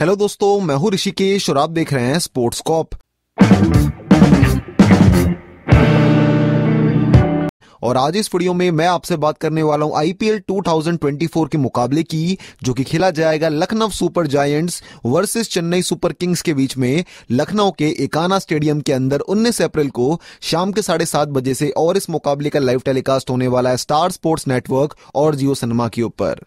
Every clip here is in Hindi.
हेलो दोस्तों मैं हूं ऋषिकेश और आप देख रहे हैं स्पोर्ट्स कॉप और आज इस वीडियो में मैं आपसे बात करने वाला हूं आईपीएल 2024 के मुकाबले की जो कि खेला जाएगा Lucknow super giants versus Chennai super kings के बीच में लखनऊ के एकाना स्टेडियम के अंदर 19 अप्रैल को शाम के साढ़े सात बजे से और इस मुकाबले का लाइव टेलीकास्ट होने वाला है स्टार स्पोर्ट्स नेटवर्क और जियो सिनेमा के ऊपर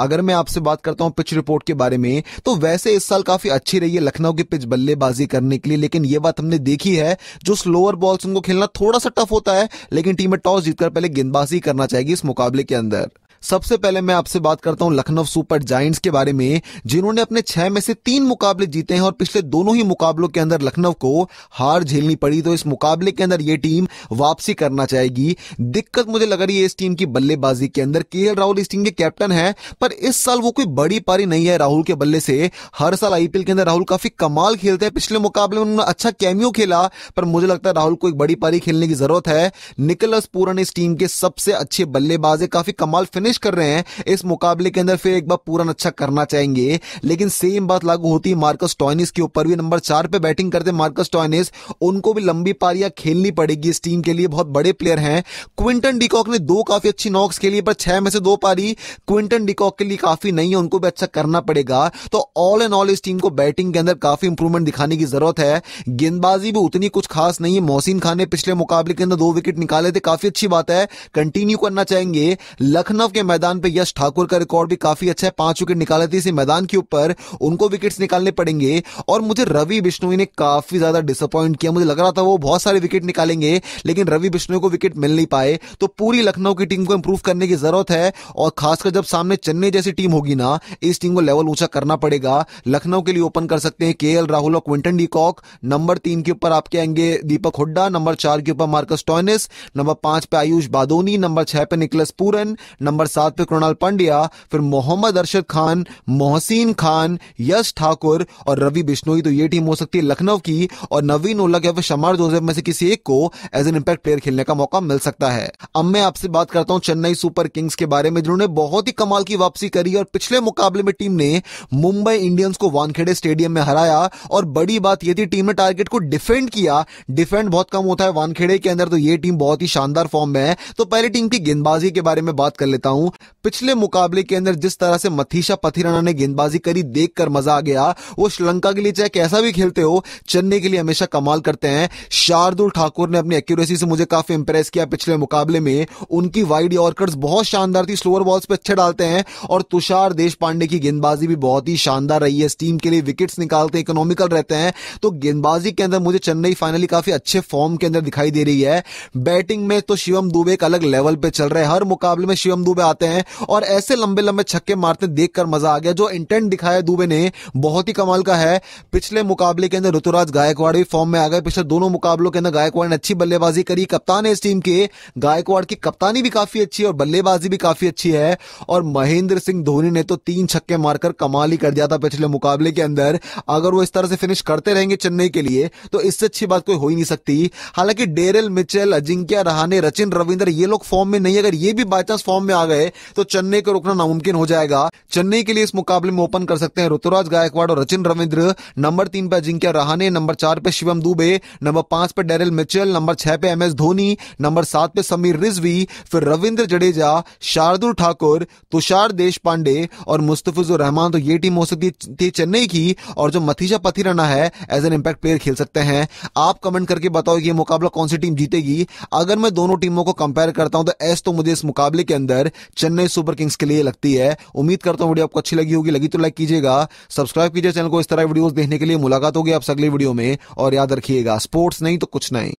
अगर मैं आपसे बात करता हूं पिच रिपोर्ट के बारे में तो वैसे इस साल काफी अच्छी रही है लखनऊ की पिच बल्लेबाजी करने के लिए लेकिन ये बात हमने देखी है जो स्लोअर बॉल्स उनको खेलना थोड़ा सा टफ होता है लेकिन टीमें टॉस जीतकर पहले गेंदबाजी करना चाहेगी इस मुकाबले के अंदर सबसे पहले मैं आपसे बात करता हूं लखनऊ सुपर जाइंट्स के बारे में जिन्होंने अपने छह में से तीन मुकाबले जीते हैं और पिछले दोनों ही मुकाबलों के अंदर लखनऊ को हार झेलनी पड़ी तो इस मुकाबले के अंदर यह टीम वापसी करना चाहेगी दिक्कत मुझे लग रही है इस टीम की बल्लेबाजी के अंदर के राहुल इस टीम के कैप्टन है पर इस साल वो कोई बड़ी पारी नहीं है राहुल के बल्ले से हर साल आईपीएल के अंदर राहुल काफी कमाल खेलते हैं पिछले मुकाबले में उन्होंने अच्छा कैमियो खेला पर मुझे लगता है राहुल को एक बड़ी पारी खेलने की जरूरत है निकलस पूरन इस टीम के सबसे अच्छे बल्लेबाज है काफी कमाल फिनिश फिनिश कर रहे हैं इस मुकाबले के अंदर फिर एक बार पूरा अच्छा करना चाहेंगे लेकिन सेम बात लागू होती है मार्कस टॉयनिस के ऊपर भी नंबर चार पे बैटिंग करते मार्कस टॉयनिस उनको भी लंबी पारियां खेलनी पड़ेगी इस टीम के लिए बहुत बड़े प्लेयर हैं क्विंटन डिकॉक ने दो काफी अच्छी नॉक्स खेली पर छह में से दो पारी क्विंटन डिकॉक के लिए काफी नहीं है उनको भी अच्छा करना पड़ेगा तो ऑल एंड ऑल इस टीम को बैटिंग के अंदर काफी इंप्रूवमेंट दिखाने की जरूरत है गेंदबाजी भी उतनी कुछ खास नहीं है मोहसिन खान ने पिछले मुकाबले के अंदर दो विकेट निकाले थे काफी अच्छी बात है कंटिन्यू करना चाहेंगे लखनऊ के मैदान पे यश ठाकुर का रिकॉर्ड भी काफी अच्छा है पांच विकेट निकाले थे इसी मैदान के ऊपर उनको विकेट्स निकालने पड़ेंगे और मुझे रवि बिश्नोई ने काफी ज्यादा डिसअपॉइंट किया मुझे लग रहा था वो बहुत सारे विकेट निकालेंगे लेकिन रवि बिश्नोई को विकेट मिल नहीं पाए तो पूरी लखनऊ की टीम को इंप्रूव करने की जरूरत है और खासकर जब सामने चेन्नई जैसी टीम होगी ना इस टीम को लेवल ऊंचा करना पड़ेगा लखनऊ के लिए ओपन कर सकते हैं के राहुल और क्विंटन डीकॉक नंबर तीन के ऊपर आपके आएंगे दीपक हुड्डा नंबर चार के ऊपर मार्कस टॉयनिस नंबर पांच पे आयुष बादोनी नंबर छह पे निकलस पूरन नंबर साथ फिर कृणाल पांड्या फिर मोहम्मद अरशद खान मोहसिन खान यश ठाकुर और रवि बिश्नोई तो ये टीम हो सकती है लखनऊ की और नवीन ओला या फिर शमार जोसेफ में से किसी एक को एज एन इम्पैक्ट प्लेयर खेलने का मौका मिल सकता है अब मैं आपसे बात करता हूँ चेन्नई सुपर किंग्स के बारे में जिन्होंने बहुत ही कमाल की वापसी करी और पिछले मुकाबले में टीम ने मुंबई इंडियंस को वानखेड़े स्टेडियम में हराया और बड़ी बात यह थी टीम ने टारगेट को डिफेंड किया डिफेंड बहुत कम होता है वानखेड़े के अंदर तो ये टीम बहुत ही शानदार फॉर्म में है तो पहले टीम की गेंदबाजी के बारे में बात कर लेता हूं हूं पिछले मुकाबले के अंदर जिस तरह से मथीशा पथिराना ने गेंदबाजी करी देख कर मजा आ गया वो श्रीलंका के लिए चाहे कैसा भी खेलते हो चेन्नई के लिए हमेशा कमाल करते हैं शार्दुल ठाकुर ने अपनी एक्यूरेसी से मुझे काफी इंप्रेस किया पिछले मुकाबले में उनकी वाइड यॉर्कर्स बहुत शानदार थी स्लोअर बॉल्स पे अच्छे डालते हैं और तुषार देश की गेंदबाजी भी बहुत ही शानदार रही है इस टीम के लिए विकेट्स निकालते इकोनॉमिकल रहते हैं तो गेंदबाजी के अंदर मुझे चेन्नई फाइनली काफी अच्छे फॉर्म के अंदर दिखाई दे रही है बैटिंग में तो शिवम दुबे एक अलग लेवल पे चल रहे हैं हर मुकाबले में शिवम दुबे आते हैं और ऐसे लंबे लंबे छक्के मारते देख कर मजा आ गया जो इंटेंट दिखाया दुबे ने बहुत ही कमाल का है पिछले मुकाबले के अंदर ऋतुराज गायकवाड़ भी फॉर्म में आ गए पिछले दोनों मुकाबलों के अंदर गायकवाड़ ने अच्छी बल्लेबाजी करी कप्तान है इस टीम के गायकवाड़ की कप्तानी भी काफी अच्छी है और बल्लेबाजी भी काफी अच्छी है और महेंद्र सिंह धोनी ने तो तीन छक्के मारकर कमाल ही कर दिया था पिछले मुकाबले के अंदर अगर वो इस तरह से फिनिश करते रहेंगे चेन्नई के लिए तो इससे अच्छी बात कोई हो ही नहीं सकती हालांकि डेरल मिचेल अजिंक्य रहाने रचिन रविंद्र ये लोग फॉर्म में नहीं अगर ये भी बाई फॉर्म में आ गए गए तो चेन्नई को रोकना नामुमकिन हो जाएगा चेन्नई के लिए इस मुकाबले में ओपन कर सकते हैं ऋतुराज गायकवाड़ और रचिन रविंद्र नंबर तीन पर अजिंक्य रहाने नंबर चार पे शिवम दुबे नंबर पांच पे डेरिल मिचेल नंबर छह पे एम एस धोनी नंबर सात पे समीर रिजवी फिर रविंद्र जडेजा शार्दुल ठाकुर तुषार देश पांडे और मुस्तफिजुर रहमान तो ये टीम हो सकती थी चेन्नई की और जो मथीजा पथिराना है एज एन इम्पैक्ट प्लेयर खेल सकते हैं आप कमेंट करके बताओ ये मुकाबला कौन सी टीम जीतेगी अगर मैं दोनों टीमों को कंपेयर करता हूं तो एस तो मुझे इस मुकाबले के अंदर चेन्नई सुपर किंग्स के लिए लगती है उम्मीद करता हूं वीडियो आपको अच्छी लगी होगी लगी तो लाइक कीजिएगा सब्सक्राइब कीजिए चैनल को इस तरह वीडियोस देखने के लिए मुलाकात होगी आपसे अगली वीडियो में और याद रखिएगा स्पोर्ट्स नहीं तो कुछ नहीं